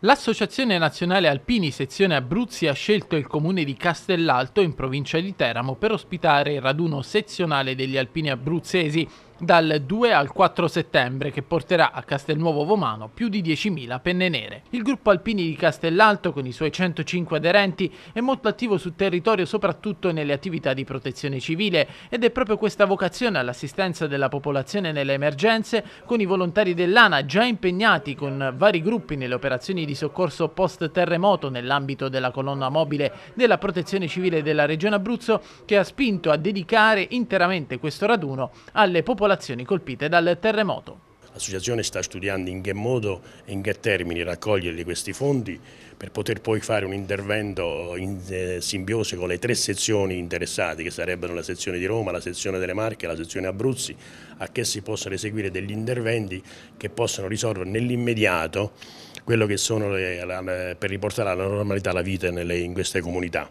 L'Associazione Nazionale Alpini Sezione Abruzzi ha scelto il comune di Castellalto in provincia di Teramo per ospitare il raduno sezionale degli alpini abruzzesi dal 2 al 4 settembre che porterà a Castelnuovo Vomano più di 10.000 penne nere. Il gruppo alpini di Castellalto con i suoi 105 aderenti è molto attivo sul territorio soprattutto nelle attività di protezione civile ed è proprio questa vocazione all'assistenza della popolazione nelle emergenze con i volontari dell'ANA già impegnati con vari gruppi nelle operazioni di soccorso post terremoto nell'ambito della colonna mobile della protezione civile della regione Abruzzo che ha spinto a dedicare interamente questo raduno alle popolazioni popolazioni colpite dal terremoto. L'associazione sta studiando in che modo e in che termini raccoglierli questi fondi per poter poi fare un intervento in eh, simbiose con le tre sezioni interessate che sarebbero la sezione di Roma, la sezione delle Marche e la sezione Abruzzi a che si possano eseguire degli interventi che possano risolvere nell'immediato quello che sono le, la, eh, per riportare alla normalità la vita nelle, in queste comunità.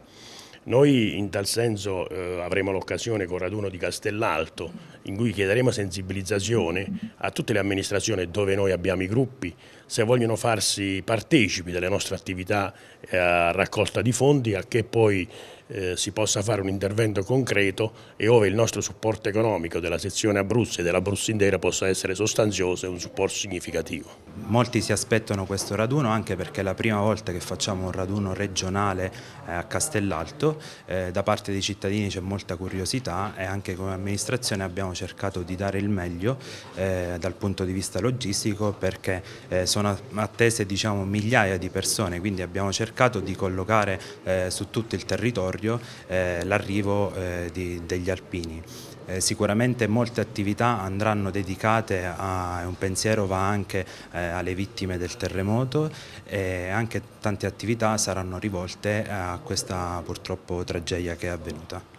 Noi in tal senso eh, avremo l'occasione con raduno di Castellalto in cui chiederemo sensibilizzazione a tutte le amministrazioni dove noi abbiamo i gruppi se vogliono farsi partecipi delle nostre attività eh, a raccolta di fondi a che poi eh, si possa fare un intervento concreto e ove il nostro supporto economico della sezione Abruzzo e della dell'Abruzzo intera possa essere sostanzioso e un supporto significativo. Molti si aspettano questo raduno anche perché è la prima volta che facciamo un raduno regionale eh, a Castellalto, eh, da parte dei cittadini c'è molta curiosità e anche come amministrazione abbiamo cercato di dare il meglio eh, dal punto di vista logistico perché sono attese diciamo, migliaia di persone, quindi abbiamo cercato di collocare su tutto il territorio l'arrivo degli alpini. Eh, sicuramente molte attività andranno dedicate a, un pensiero va anche eh, alle vittime del terremoto e anche tante attività saranno rivolte a questa purtroppo tragedia che è avvenuta.